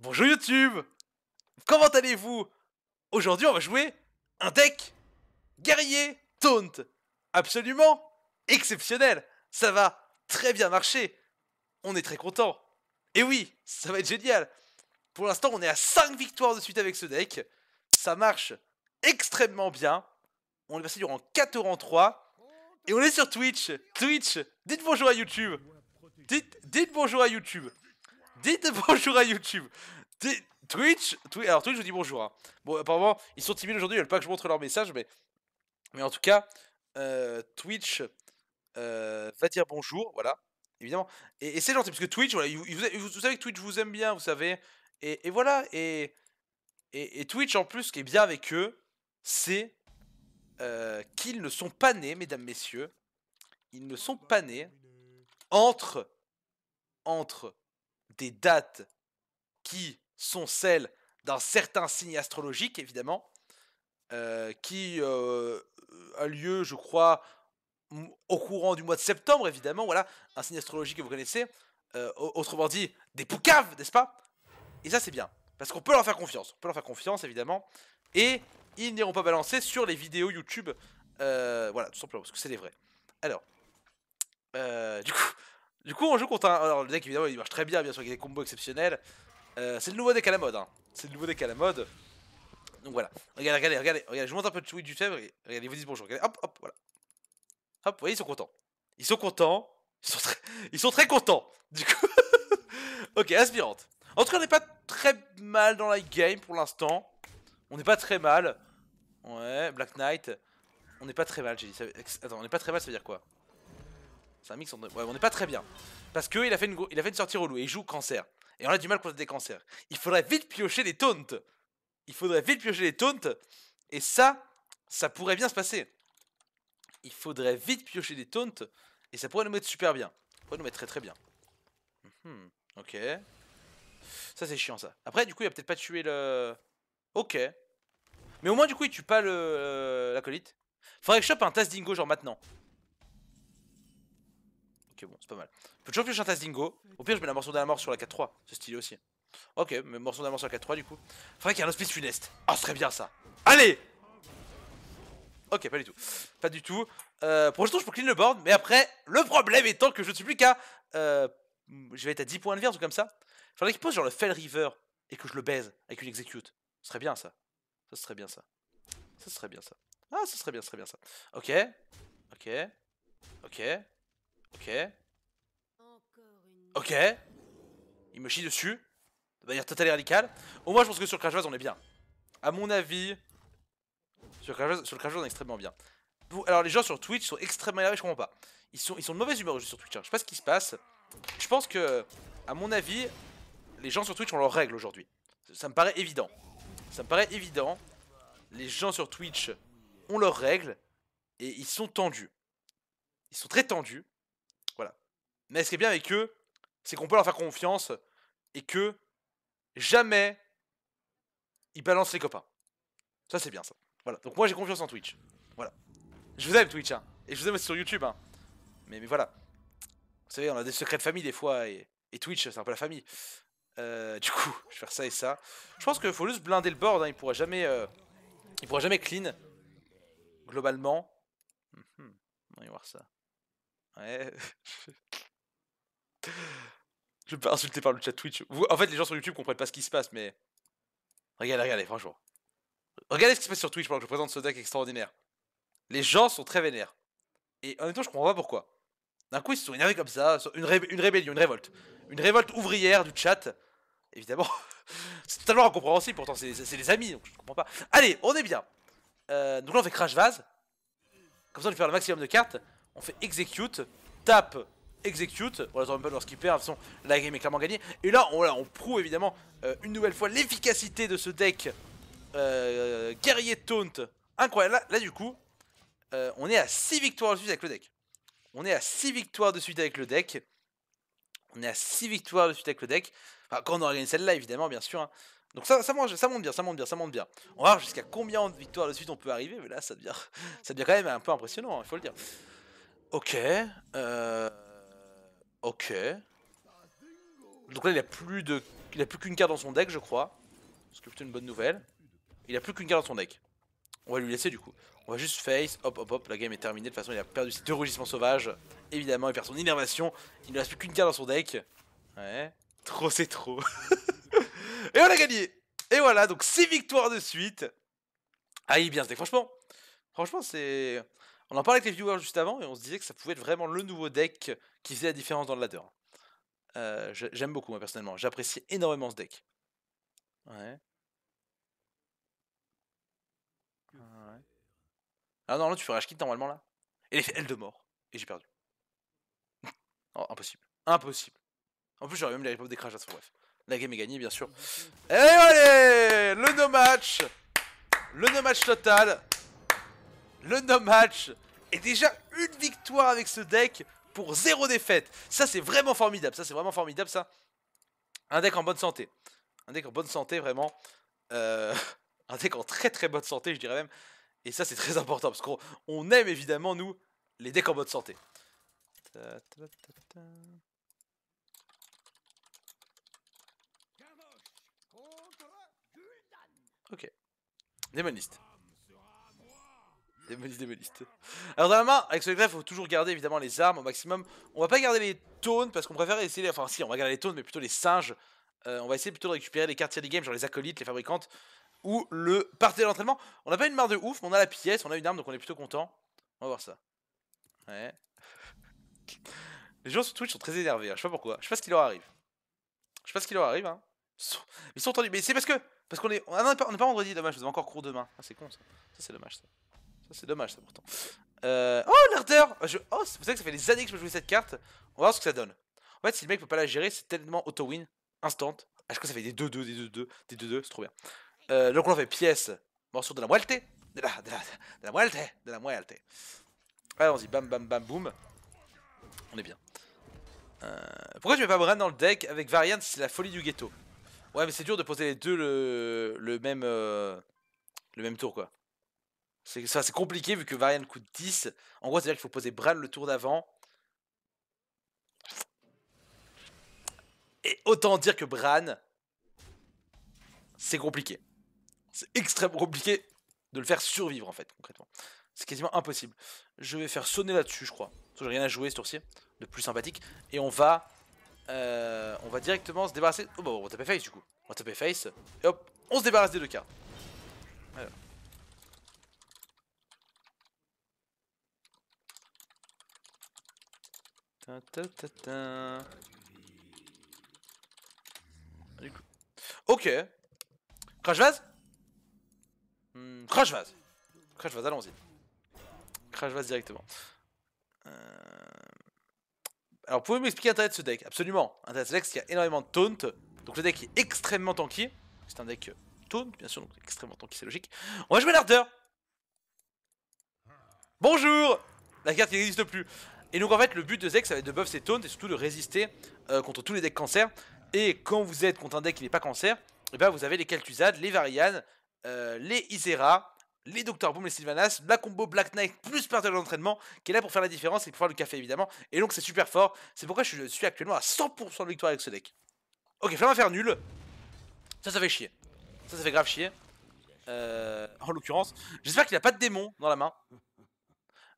Bonjour YouTube Comment allez-vous Aujourd'hui on va jouer un deck guerrier taunt Absolument exceptionnel Ça va très bien marcher On est très content Et oui, ça va être génial Pour l'instant on est à 5 victoires de suite avec ce deck Ça marche extrêmement bien On est passé durant 4 tours en 3 Et on est sur Twitch Twitch Dites bonjour à YouTube Dites, dites bonjour à YouTube dites bonjour à YouTube. Twitch, alors Twitch, je vous dis bonjour. Hein. Bon, apparemment, ils sont timides aujourd'hui, ils veulent pas que je montre leur message, mais, mais en tout cas, euh, Twitch euh, va dire bonjour, voilà, évidemment. Et, c'est gentil, parce que Twitch, vous, savez que Twitch vous aime bien, vous savez. Et, voilà, et, et, Twitch, en plus, ce qui est bien avec eux, c'est euh, qu'ils ne sont pas nés, mesdames, messieurs. Ils ne sont pas nés entre, entre des dates qui sont celles d'un certain signe astrologique, évidemment, euh, qui euh, a lieu, je crois, au courant du mois de septembre, évidemment, voilà, un signe astrologique que vous connaissez, euh, autrement dit, des poucaves, n'est-ce pas Et ça, c'est bien, parce qu'on peut leur faire confiance, on peut leur faire confiance, évidemment, et ils n'iront pas balancer sur les vidéos YouTube, voilà, tout simplement, parce que c'est les vrais. Alors, du coup, du coup, on joue contre un. Alors, le deck, évidemment, il marche très bien, bien sûr, avec des combos exceptionnels. Euh, c'est le nouveau deck à la mode, hein. C'est le nouveau deck à la mode. Donc voilà. Regardez, regardez, regardez. regardez je montre un peu de tweet du fait. Regardez, ils vous disent bonjour. Regardez, hop, hop, voilà. Hop, vous voyez, ils sont contents. Ils sont contents. Ils sont très, contents. Du coup. ok, aspirante En tout cas, on n'est pas très mal dans la game pour l'instant. On n'est pas très mal. Ouais, Black Knight. On n'est pas très mal, j'ai dit. Attends, on n'est pas très mal, ça veut dire quoi on n'est pas très bien. Parce qu'il a, fait une... il a fait sortie relou et il joue cancer. Et on a du mal contre des cancers. Il faudrait vite piocher des taunts. Il faudrait vite piocher des taunts. Et ça, ça pourrait bien se passer. Il faudrait vite piocher des taunts. Et ça pourrait nous mettre super bien. Ça pourrait nous mettre très très bien. Mhm. ok. Ça c'est chiant ça. Après du coup il a peut-être pas tué le... Ok. Mais au moins du coup il tue pas le... Euh, l'acolyte. Faudrait que je chope un tas dingo genre maintenant que bon, c'est pas mal. Je peux toujours piocher un dingo Au pire, je mets la morceau de mort sur la 4-3. C'est stylé aussi. Ok, mais morceau de mort sur la 4-3 du coup. Faudrait qu'il y ait un hospice funeste. Ah, oh, ce serait bien ça. Allez Ok, pas du tout. Pas du tout. Euh, pour l'instant, je peux clean le board, mais après, le problème étant que je ne suis plus qu'à. Euh, je vais être à 10 points de vie, ou comme ça. Faudrait qu'il pose genre le Fell River et que je le baise avec une execute. Ce serait bien ça. Ça serait bien ça. Ça serait bien ça. Ah, ce serait bien, ce serait bien ça. Ok. Ok. Ok. Ok. Ok. Il me chie dessus. De manière totale et radicale. Au moins, je pense que sur Crashvaz, on est bien. À mon avis, sur Crash sur on est extrêmement bien. Alors, les gens sur Twitch sont extrêmement énervés, je comprends pas. Ils sont, ils sont de mauvaise humeur sur Twitch. Hein. Je sais pas ce qui se passe. Je pense que, à mon avis, les gens sur Twitch ont leurs règles aujourd'hui. Ça me paraît évident. Ça me paraît évident. Les gens sur Twitch ont leurs règles et ils sont tendus. Ils sont très tendus. Mais ce qui est bien avec eux, c'est qu'on peut leur faire confiance et que jamais ils balancent les copains. Ça, c'est bien ça. Voilà. Donc, moi, j'ai confiance en Twitch. Voilà. Je vous aime, Twitch, hein. Et je vous aime aussi sur YouTube, hein. Mais, mais voilà. Vous savez, on a des secrets de famille des fois et, Twitch, c'est un peu la famille. Euh, du coup, je vais faire ça et ça. Je pense qu'il faut juste blinder le board, hein. Il pourra jamais. Euh, il pourra jamais clean. Globalement. Mhm. On va y voir ça. Ouais. Je me pas insulter par le chat Twitch. en fait, les gens sur YouTube comprennent pas ce qui se passe, mais. Regardez, regardez, franchement. Regardez ce qui se passe sur Twitch pendant que je présente ce deck extraordinaire. Les gens sont très vénères. Et en même temps, je comprends pas pourquoi. D'un coup, ils se sont énervés comme ça. Une, rébellion, une révolte. Une révolte ouvrière du chat. Évidemment. c'est totalement incompréhensible, pourtant, c'est les amis, donc je comprends pas. Allez, on est bien. Euh, donc là, on fait Crash Vase. Comme ça, on faire le maximum de cartes. On fait Execute. Tape execute. Voilà, peu lorsqu'il perd, de toute façon, la game est clairement gagnée. Et là, on, on prouve évidemment euh, une nouvelle fois l'efficacité de ce deck euh, guerrier taunt incroyable. Là, du coup, euh, on est à 6 victoires de suite avec le deck. On est à 6 victoires de suite avec le deck. On est à 6 victoires de suite avec le deck. quand on gagné celle-là, évidemment, bien sûr. Hein. Donc ça, ça, ça monte bien, ça monte bien, ça monte bien. On va voir jusqu'à combien de victoires de suite on peut arriver, mais là, ça devient, ça devient quand même un peu impressionnant, hein, il faut le dire. Ok. Euh... Ok. Donc là, il a plus de, il a plus qu'une carte dans son deck, je crois. Ce qui est plutôt une bonne nouvelle. Il a plus qu'une carte dans son deck. On va lui laisser du coup. On va juste face, hop hop hop, la game est terminée. De toute façon, il a perdu ses deux rugissements sauvages. Évidemment, il perd son innervation. Il ne reste plus qu'une carte dans son deck. Ouais. Trop, c'est trop. Et on a gagné Et voilà, donc 6 victoires de suite. Ah, il est bien c'est franchement. Franchement, c'est. On en parlait avec les viewers juste avant et on se disait que ça pouvait être vraiment le nouveau deck qui faisait la différence dans le ladder. Euh, j'aime beaucoup, moi, personnellement. J'apprécie énormément ce deck. Ouais. Ah non, là, tu H-Kit normalement, là. Et est de mort. Et j'ai perdu. oh, impossible. Impossible. En plus, j'aurais même les pas des crash à bref. La game est gagnée, bien sûr. Et allez Le no match Le no match total le no match est déjà une victoire avec ce deck pour zéro défaite. Ça, c'est vraiment formidable. Ça, c'est vraiment formidable, ça. Un deck en bonne santé. Un deck en bonne santé, vraiment. Euh, un deck en très très bonne santé, je dirais même. Et ça, c'est très important parce qu'on aime évidemment, nous, les decks en bonne santé. ok. Démoniste. Démoniste, Alors dans la main, avec ce il faut toujours garder évidemment les armes au maximum. On va pas garder les taunes parce qu'on préfère essayer... Enfin si, on va garder les taunes, mais plutôt les singes. Euh, on va essayer plutôt de récupérer les quartiers des games, genre les acolytes, les fabricantes, ou le de d'entraînement. On n'a pas une marre de ouf, mais on a la pièce, on a une arme, donc on est plutôt content. On va voir ça. Ouais. Les gens sur Twitch sont très énervés, hein. je sais pas pourquoi. Je sais pas ce qui leur arrive. Je sais pas ce qui leur arrive, hein. Ils sont, Ils sont tendus, mais c'est parce que... Parce qu'on est... Ah on est pas, vendredi, dommage, vous avez encore cours demain. Ah, c'est con ça. Ça, c'est dommage ça. Ça, c'est dommage, ça, pourtant. Euh, oh, l'ardeur ah, je... Oh, que ça fait des années que je peux jouer cette carte. On va voir ce que ça donne. En fait, si le mec peut pas la gérer, c'est tellement auto-win, instant. je crois que ça fait des 2-2, des 2-2, des 2-2, c'est trop bien. Euh, donc, on fait pièce, morceau de la moelle de la, de la, de la moelle de la moelle Allons-y, bam, bam, bam, boum. On est bien. Euh... pourquoi je mets pas Bran dans le deck avec Varian C'est la folie du ghetto. Ouais, mais c'est dur de poser les deux le, même euh, le même tour quoi. C'est ça, c'est compliqué vu que Varian coûte 10. En gros, c'est-à-dire qu'il faut poser Bran le tour d'avant. Et autant dire que Bran, c'est compliqué. C'est extrêmement compliqué de le faire survivre en fait, concrètement. C'est quasiment impossible. Je vais faire sonner là-dessus, je crois. Parce que j'ai rien à jouer ce tour de plus sympathique. Et on va, euh, on va directement se débarrasser. Oh bah on va taper face du coup. On va taper face. Et hop, on se débarrasse des deux cartes. Ta ta Ok. Crash vase hmm, Crash vase. Crash vase, allons-y. Crash vase directement. Euh, alors, pouvez-vous m'expliquer l'intérêt de ce deck Absolument. Un deck, c'est qu'il y a énormément de taunt. Donc, le deck est extrêmement tanky. C'est un deck euh, taunt, bien sûr, donc extrêmement tanky, c'est logique. On va jouer l'ardeur Bonjour La carte qui n'existe plus. Et donc en fait le but de deck ça va être de buff ses taunts et surtout de résister euh, contre tous les decks cancer. Et quand vous êtes contre un deck qui n'est pas cancer, et eh ben vous avez les Calcusades, les Varian, euh, les Isera, les Doctor Boom, les Sylvanas, la combo Black Knight plus partage d'entraînement qui est là pour faire la différence et pour faire le café évidemment. Et donc c'est super fort, c'est pourquoi je suis actuellement à 100% de victoire avec ce deck. Ok, flamme à faire nul. Ça, ça fait chier. Ça, ça fait grave chier. Euh, en l'occurrence, j'espère qu'il a pas de démon dans la main.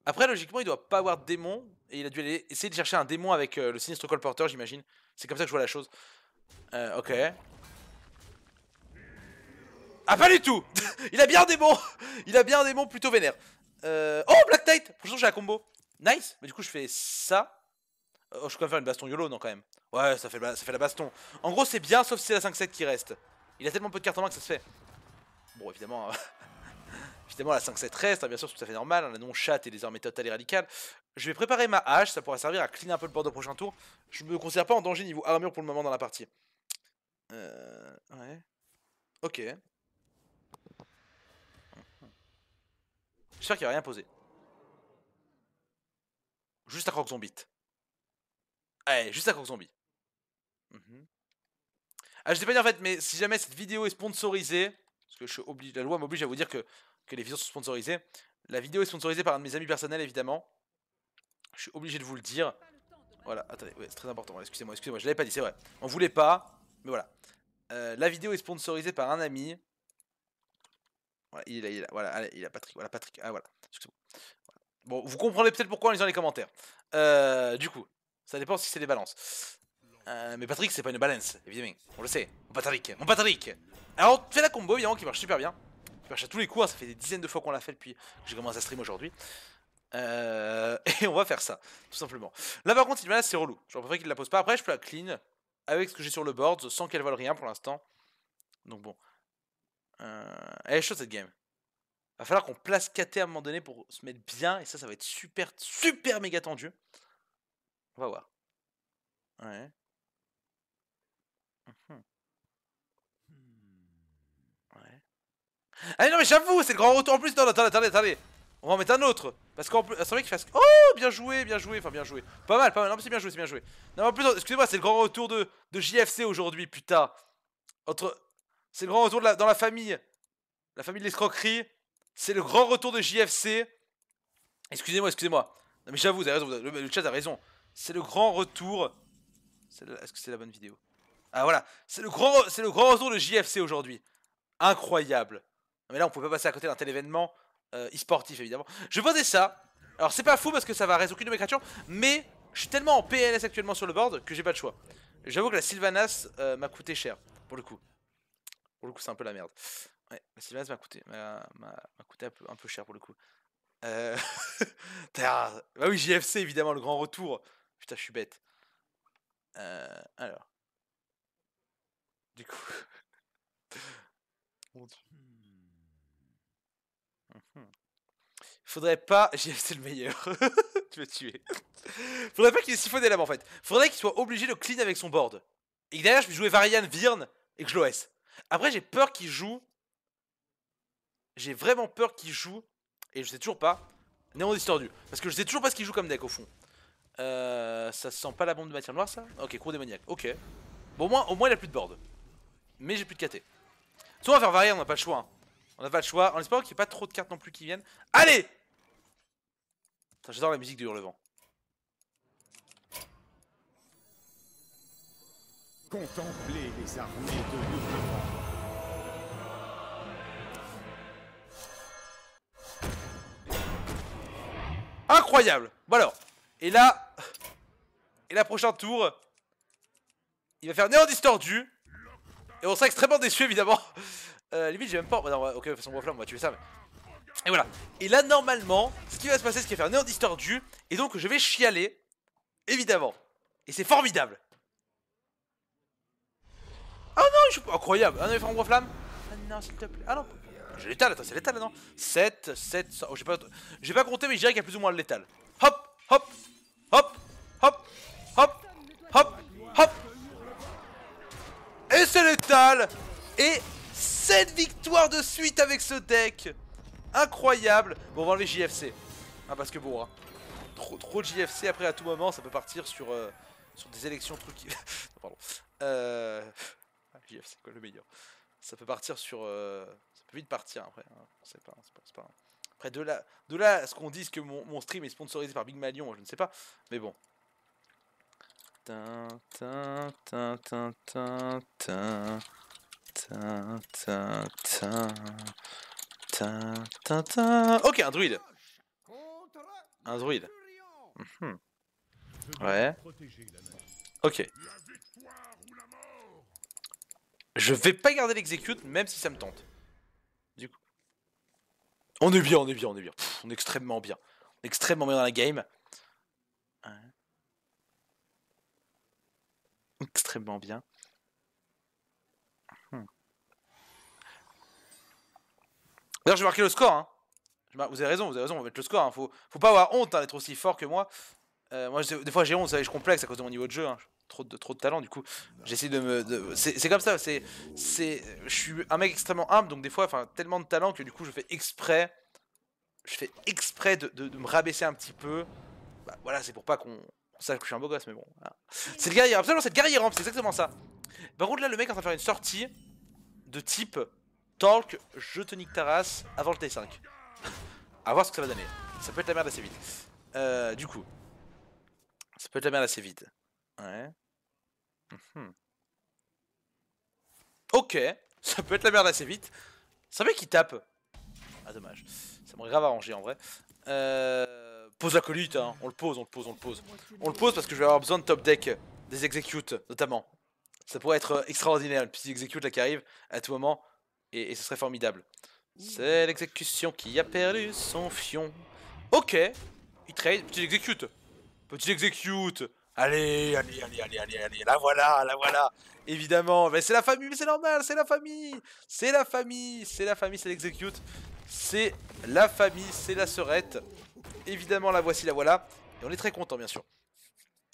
Après, logiquement, il doit pas avoir de démon. Et il a dû aller essayer de chercher un démon avec euh, le sinistre colporteur, j'imagine. C'est comme ça que je vois la chose. Euh, ok. Ah, pas du tout Il a bien un démon Il a bien un démon plutôt vénère. Euh... Oh, Black Knight Franchement, j'ai la combo. Nice Mais du coup, je fais ça. Oh, je peux quand même faire une baston YOLO, non, quand même. Ouais, ça fait, ça fait la baston. En gros, c'est bien, sauf si c'est la 5-7 qui reste. Il a tellement peu de cartes en main que ça se fait. Bon, évidemment, hein. Évidemment, la 5-7 hein, bien sûr, c'est tout à fait normal. Hein, la non-chat est désormais totale et radicale. Je vais préparer ma hache, ça pourra servir à clean un peu le bord au prochain tour. Je me considère pas en danger niveau armure pour le moment dans la partie. Euh. Ouais. Ok. J'espère qu'il a rien posé Juste un croque zombie. Ouais, juste un croque zombie. Mhm. Ah, je pas dit en fait, mais si jamais cette vidéo est sponsorisée, parce que je suis obligé, la loi m'oblige à vous dire que que les vidéos sont sponsorisées. La vidéo est sponsorisée par un de mes amis personnels, évidemment. Je suis obligé de vous le dire. Voilà, attendez, c'est très important. Excusez-moi, excusez-moi, je l'avais pas dit, c'est vrai. On voulait pas, mais voilà. Euh, la vidéo est sponsorisée par un ami. Voilà, il est là, il est là. Voilà, allez, il a Patrick. Voilà, Patrick. Ah, voilà. Bon, vous comprenez peut-être pourquoi en lisant les commentaires. Euh, du coup, ça dépend si c'est des balances. Euh, mais Patrick, c'est pas une balance, évidemment. On le sait. Mon Patrick, mon Patrick. Alors, on fait la combo, évidemment, qui marche super bien perche à tous les coups. Ça fait des dizaines de fois qu'on l'a fait depuis que j'ai commencé à stream aujourd'hui. Euh, et on va faire ça, tout simplement. Là par contre, il menace, c'est relou. j'aurais préféré qu'il la pose pas. Après, je peux la clean avec ce que j'ai sur le board sans qu'elle vole rien pour l'instant. Donc bon. Euh, elle est chaude cette game. Va falloir qu'on place KT à un moment donné pour se mettre bien. Et ça, ça va être super, super méga tendu. On va voir. Ouais. Ah non, mais j'avoue, c'est le grand retour en plus. Non, attendez, attendez, attendez. On va en mettre un autre. Parce qu'en plus, mec qu'il fasse. Oh, bien joué, bien joué, enfin bien joué. Pas mal, pas mal. Non, mais c'est bien joué, c'est bien joué. Non, mais en plus, excusez-moi, c'est le grand retour de, de JFC aujourd'hui, putain. Entre. C'est le grand retour dans la famille. La famille de l'escroquerie. C'est le grand retour de JFC. Excusez-moi, excusez-moi. Non, mais j'avoue, vous avez raison, Le, chat a raison. C'est le grand retour. Est-ce que c'est la bonne vidéo Ah, voilà. C'est le, grand... le grand retour de JFC aujourd'hui. Incroyable mais là, on pouvait pas passer à côté d'un tel événement euh, e-sportif, évidemment. Je vendais ça. Alors, c'est pas fou parce que ça va résoudre aucune de mes créatures, mais je suis tellement en PLS actuellement sur le board que j'ai pas de choix. J'avoue que la Sylvanas euh, m'a coûté cher, pour le coup. Pour le coup, c'est un peu la merde. Ouais, la Sylvanas m'a coûté, m'a, coûté un peu, un peu, cher, pour le coup. Euh... bah oui, JFC, évidemment, le grand retour. Putain, je suis bête. Euh, alors. Du coup, Hmm. Faudrait pas. J'ai c'est le meilleur. tu me tuer. Faudrait pas qu'il ait siphonné la en fait. Faudrait qu'il soit obligé de clean avec son board. Et que derrière, je vais jouer Varian, Virne et que je l'OS. Après, j'ai peur qu'il joue. J'ai vraiment peur qu'il joue. Et je sais toujours pas. Néon distordu. Parce que je sais toujours pas ce qu'il joue comme deck au fond. Euh, ça sent pas la bombe de matière noire ça Ok, cours démoniaque. Ok. Bon, au moins, au moins il a plus de board. Mais j'ai plus de KT. Soit on va faire Varian, on n'a pas le choix. Hein. On n'a pas le choix. En espérant qu'il n'y ait pas trop de cartes non plus qui viennent. Allez J'adore la musique du Hurlevent. Incroyable Bon alors, et là... Et la prochain tour... Il va faire néant distordu. Et on sera extrêmement déçu évidemment euh, limite, j'ai même pas. Bah, non, ok, de bois façon, on va tuer ça. Mais... Et voilà. Et là, normalement, ce qui va se passer, c'est qu'il va faire un néant distordu. Et donc, je vais chialer. Évidemment. Et c'est formidable. Ah non, je suis incroyable. Un effet en flamme. Ah non, s'il te plaît. Ah non. J'ai l'étal, attends, c'est l'étal, non 7, 7, oh, j'ai pas, j'ai pas compté, mais je dirais qu'il y a plus ou moins l'étale. létal. Hop, hop, hop, hop, hop, hop, hop. Et c'est l'étale Et 7 victoires de suite avec ce deck Incroyable Bon, on va enlever JFC. Ah, parce que bon, hein. trop, trop de JFC après à tout moment, ça peut partir sur, euh, sur des élections truquées. Pardon. Euh, ah, JFC, quoi, le meilleur. Ça peut partir sur... Euh, ça peut vite partir après. Après, de là, de là ce qu'on dise que mon, mon, stream est sponsorisé par Big Malion, je ne sais pas. Mais bon. Ok, un druide. Un druide. Mhm. Ouais. Ok. Je vais pas garder l'exécute, même si ça me tente. Du coup. On est bien, on est bien, on est bien. on est extrêmement bien. On est extrêmement bien dans la game. Extrêmement bien. D'ailleurs, vais marquer le score. Hein. Vous avez raison, vous avez raison, on va mettre le score. Hein. Faut, faut pas avoir honte hein, d'être aussi fort que moi. Euh, moi, des fois, j'ai honte, je complexe à cause de mon niveau de jeu. Hein. Trop de, trop de talent, du coup, j'essaie de me. C'est comme ça, c'est. Je suis un mec extrêmement humble, donc des fois, enfin, tellement de talent que du coup, je fais exprès. Je fais exprès de, me rabaisser un petit peu. Bah, voilà, c'est pour pas qu'on sache que je suis un beau gosse, mais bon. C'est le guerrier, absolument, c'est le guerrier rampe, c'est exactement ça. Par contre, là, le mec est en train de faire une sortie de type. Talk, je te nique ta race avant le T5. A voir ce que ça va donner. Ça peut être la merde assez vite. Euh, du coup. Ça peut être la merde assez vite. Ouais. Mhm. Ok. Ça peut être la merde assez vite. Ça fait qui tape. Ah dommage. Ça m'aurait grave arrangé en vrai. Euh... Pose l'acolyte, hein. on le pose, on le pose, on le pose. On le pose parce que je vais avoir besoin de top deck, des execute notamment. Ça pourrait être euh, extraordinaire, une petite execute là qui arrive à tout moment et, ce serait formidable. C'est l'exécution qui a perdu son fion. Ok, il trade, petit exécute. Petit exécute. Allez, allez, allez, allez, allez, la voilà, la voilà. Évidemment, mais c'est la famille, mais c'est normal, c'est la famille. C'est la famille, c'est la famille, c'est l'exécute. C'est la famille, c'est la sœurette. Évidemment, la voici, la voilà. Et on est très content, bien sûr.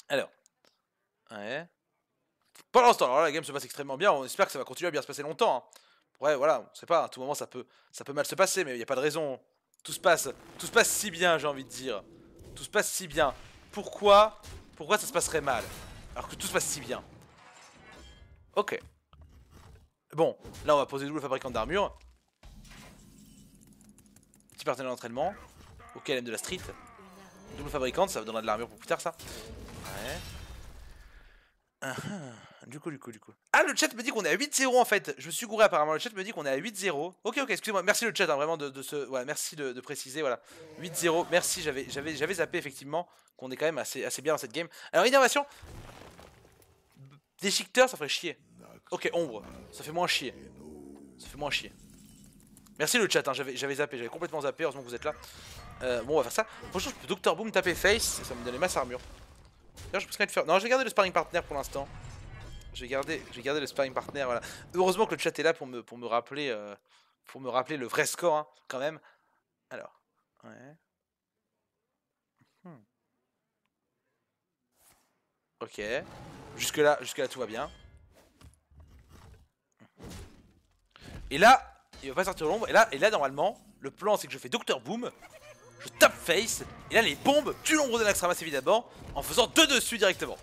Alors. Ouais. Pour l'instant alors la game se passe extrêmement bien. On espère que ça va continuer à bien se passer longtemps. Hein. Ouais, voilà, on sait pas, à tout moment ça peut, ça peut mal se passer, mais il n'y a pas de raison. Tout se passe, tout se passe si bien, j'ai envie de dire. Tout se passe si bien. Pourquoi, pourquoi ça se passerait mal Alors que tout se passe si bien. Ok. Bon, là on va poser double fabricant d'armure. Petit partenaire d'entraînement. Ok, elle aime de la street. Double fabricante, ça donnera de l'armure pour plus tard ça. Ouais. Ah, ah. Du coup, du coup, du coup. Ah, le chat me dit qu'on est à 8-0 en fait. Je me suis gouré apparemment. Le chat me dit qu'on est à 8-0. Ok, ok, excusez-moi. Merci le chat, hein, vraiment de, ce. Voilà, merci de, préciser. Voilà. 8-0. Merci, j'avais, j'avais, j'avais zappé effectivement qu'on est quand même assez, assez bien dans cette game. Alors, innovation Déchiqueteur, ça ferait chier. Ok, ombre. Ça fait moins chier. Ça fait moins chier. Merci le chat, hein, j'avais zappé, j'avais complètement zappé, heureusement que vous êtes là. Euh, bon, on va faire ça. Franchement, je peux Doctor Boom taper face, ça me donne les armure armure. D'ailleurs, je pense faire. Non, je vais garder le sparring partner pour l'instant. J'ai gardé, le sparring partner. Voilà. Heureusement que le chat est là pour me, pour me rappeler, euh, pour me rappeler le vrai score hein, quand même. Alors, ouais. Hmm. Ok. Jusque là, jusque là tout va bien. Et là, il va pas sortir l'ombre. Et là, et là normalement, le plan c'est que je fais Docteur Boom, je tape face, et là les bombes tu l'ombre de l'axe ramasse évidemment, en faisant deux dessus directement.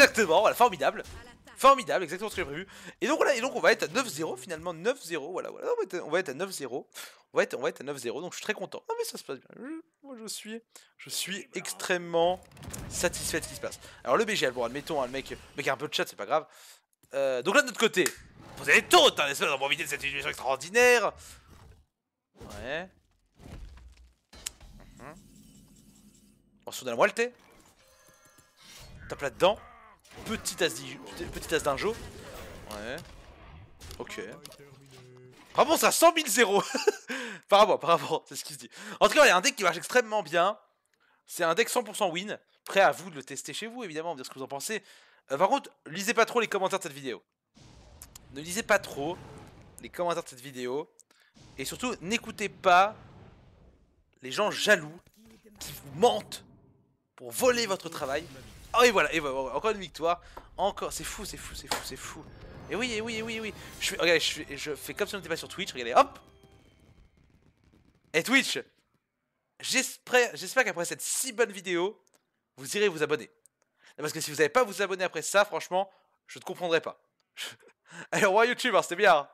Exactement, voilà, formidable. Formidable, exactement ce que j'ai prévu. Et donc voilà, et donc on va être à 9-0 finalement, 9-0, voilà, voilà, on va être à 9-0. On va être, on va être à 9-0, donc je suis très content. Non mais ça se passe bien, moi je suis, je suis eh ben. extrêmement satisfait de ce qui se passe. Alors le BGL, bon admettons, hein, le mec, mec a un peu de chat, c'est pas grave. Euh, donc là de notre côté, vous allez tout, hein, n'est-ce pas, de cette situation extraordinaire. Ouais. Mhm. On se donne la moelle, Tape là-dedans petite as d'injo as d'un jeu. Ouais. Ok. Ah bon, ça 100 000 0 Par rapport, par rapport, c'est ce qui se dit. En tout cas, il y a un deck qui marche extrêmement bien. C'est un deck 100% win. Prêt à vous de le tester chez vous, évidemment, dire ce que vous en pensez. Euh, par contre, lisez pas trop les commentaires de cette vidéo. Ne lisez pas trop les commentaires de cette vidéo. Et surtout, n'écoutez pas les gens jaloux qui vous mentent pour voler votre travail Oh et voilà, encore une victoire. Encore, c'est fou, c'est fou, c'est fou, c'est fou. Et oui, et oui, et oui, et oui. Je fais, je fais, comme si on n'était pas sur Twitch, regardez, hop. Et Twitch, j'espère qu'après cette si bonne vidéo, vous irez vous abonner. Parce que si vous n'avez pas vous abonner après ça, franchement, je ne comprendrai pas. Allez, Alors, youtube, YouTube, hein, c'était bien. Hein.